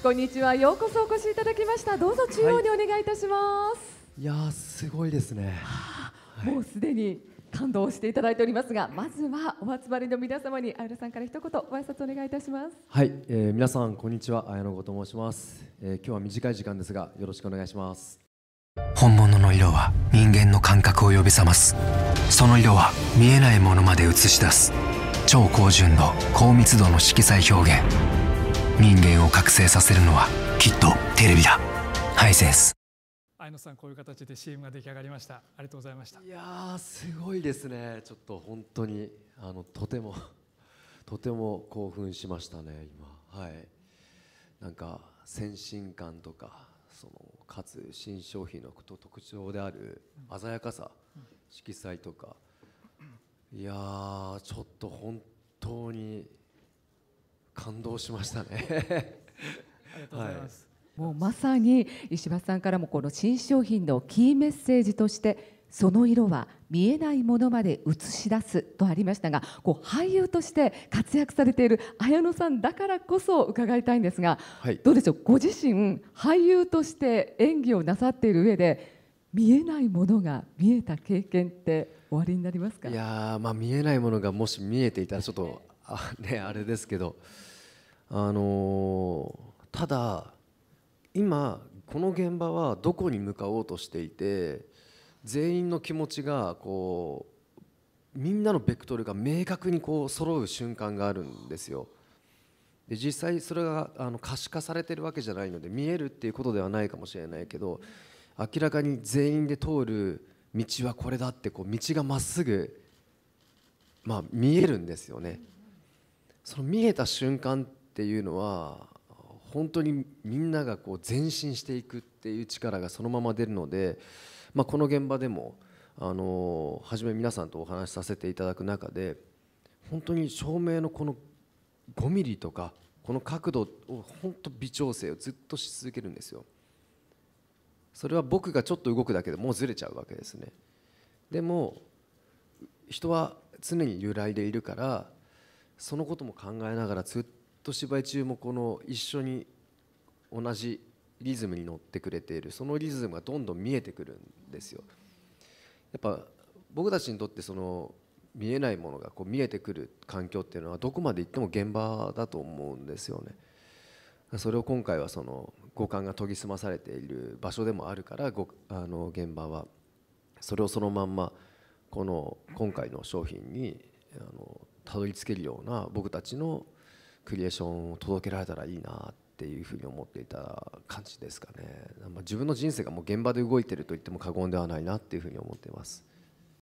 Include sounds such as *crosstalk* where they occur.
こんにちは。ようこそお越しいただきました。どうぞ中央にお願いいたします。はい、いやすごいですね。はあ、もうすでに感動していただいておりますが、まずはお集まりの皆様にあやさんから一言ご挨拶お願いいたします。はい、えー、皆さんこんにちは。あやのと申します、えー、今日は短い時間ですがよろしくお願いします。本物の色は人間の感覚を呼び覚ますその色は見えないものまで映し出す超高純度高密度の色彩表現人間を覚醒させるのはきっとテレビだハイセンス愛野さんこういう形で CM が出来上がりましたありがとうございましたいやすごいですねちょっと本当にあのとても *laughs* とても興奮しましたね今はいなんか先進感とかそのかつ新商品のこと特徴である鮮やかさ、うん、色彩とかいやちょっと本当に感動しましたね *laughs* ありがとうございます、はい、もうまさに石橋さんからもこの新商品のキーメッセージとしてその色は見えないものまで映し出すとありましたがこう俳優として活躍されている綾野さんだからこそ伺いたいんですが、はい、どうでしょうご自身俳優として演技をなさっている上で見えないものが見えた経験って終わりになりますかいやまあ見えないものがもし見えていたらちょっとあ,、ね、あれですけどあのただ今この現場はどこに向かおうとしていて全員の気持ちがこうみんなのベクトルが明確にこう揃う瞬間があるんですよ。で実際それがあの可視化されてるわけじゃないので見えるっていうことではないかもしれないけど明らかに全員で通る道はこれだってこう道がまっすぐ、まあ、見えるんですよね。その見えた瞬間っていうのは本当にみんながこう前進していくっていう力がそのまま出るので、まあ、この現場でもあの初め皆さんとお話しさせていただく中で本当に照明のこの5ミリとかこの角度を本当微調整をずっとし続けるんですよ。それは僕がちょっと動くだけでもうずれちゃうわけですね。でも人は常に揺らいでいるからそのことも考えながらずっと芝居中もこの一緒に同じリズムに乗ってくれているそのリズムがどんどん見えてくるんですよ。やっぱ僕たちにとってその見えないものがこう見えてくる環境っていうのはどこまで行っても現場だと思うんですよね。それを今回はその五感が研ぎ澄まされている場所でもあるからあの現場はそれをそのまんまこの今回の商品にあのたどり着けるような僕たちのクリエーションを届けられたらいいなっていうふうに思っていた感じですかね自分の人生がもう現場で動いてると言っても過言ではないなっていうふうに思っています。